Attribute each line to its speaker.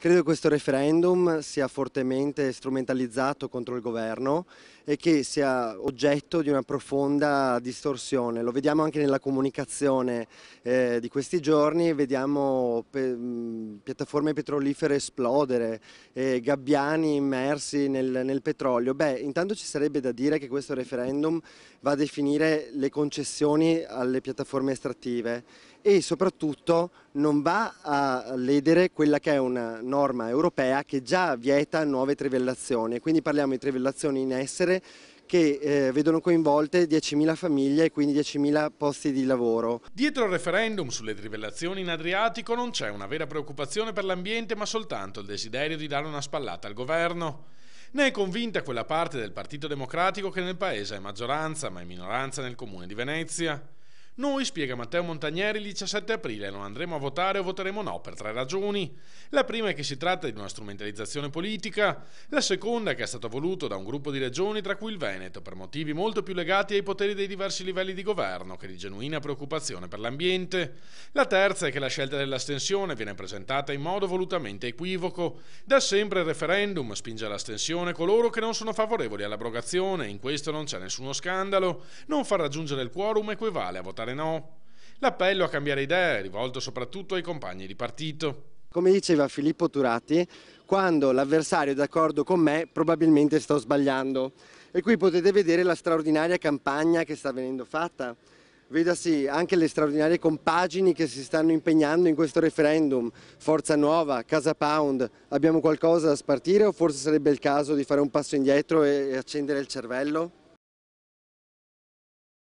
Speaker 1: Credo che questo referendum sia fortemente strumentalizzato contro il governo e che sia oggetto di una profonda distorsione. Lo vediamo anche nella comunicazione eh, di questi giorni, vediamo piattaforme petrolifere esplodere, eh, gabbiani immersi nel, nel petrolio, beh intanto ci sarebbe da dire che questo referendum va a definire le concessioni alle piattaforme estrattive e soprattutto non va a ledere quella che è una norma europea che già vieta nuove trivellazioni, quindi parliamo di trivellazioni in essere che eh, vedono coinvolte 10.000 famiglie e quindi 10.000 posti di
Speaker 2: lavoro. Dietro al referendum sulle trivellazioni in Adriatico non c'è una vera preoccupazione per l'ambiente ma soltanto il desiderio di dare una spallata al governo. Ne è convinta quella parte del Partito Democratico che nel paese è maggioranza ma è minoranza nel comune di Venezia. Noi, spiega Matteo Montagnieri, il 17 aprile non andremo a votare o voteremo no per tre ragioni. La prima è che si tratta di una strumentalizzazione politica, la seconda è che è stato voluto da un gruppo di regioni, tra cui il Veneto, per motivi molto più legati ai poteri dei diversi livelli di governo che di genuina preoccupazione per l'ambiente. La terza è che la scelta dell'astensione viene presentata in modo volutamente equivoco. Da sempre il referendum spinge all'astensione coloro che non sono favorevoli all'abrogazione, in questo non c'è nessuno scandalo. Non far raggiungere il quorum equivale a votare votare no. L'appello a cambiare idea è rivolto soprattutto ai compagni di partito.
Speaker 1: Come diceva Filippo Turati, quando l'avversario è d'accordo con me probabilmente sto sbagliando. E qui potete vedere la straordinaria campagna che sta venendo fatta. Vedasi anche le straordinarie compagini che si stanno impegnando in questo referendum. Forza Nuova, Casa Pound, abbiamo qualcosa da spartire o forse sarebbe il caso di fare un passo indietro e accendere il cervello?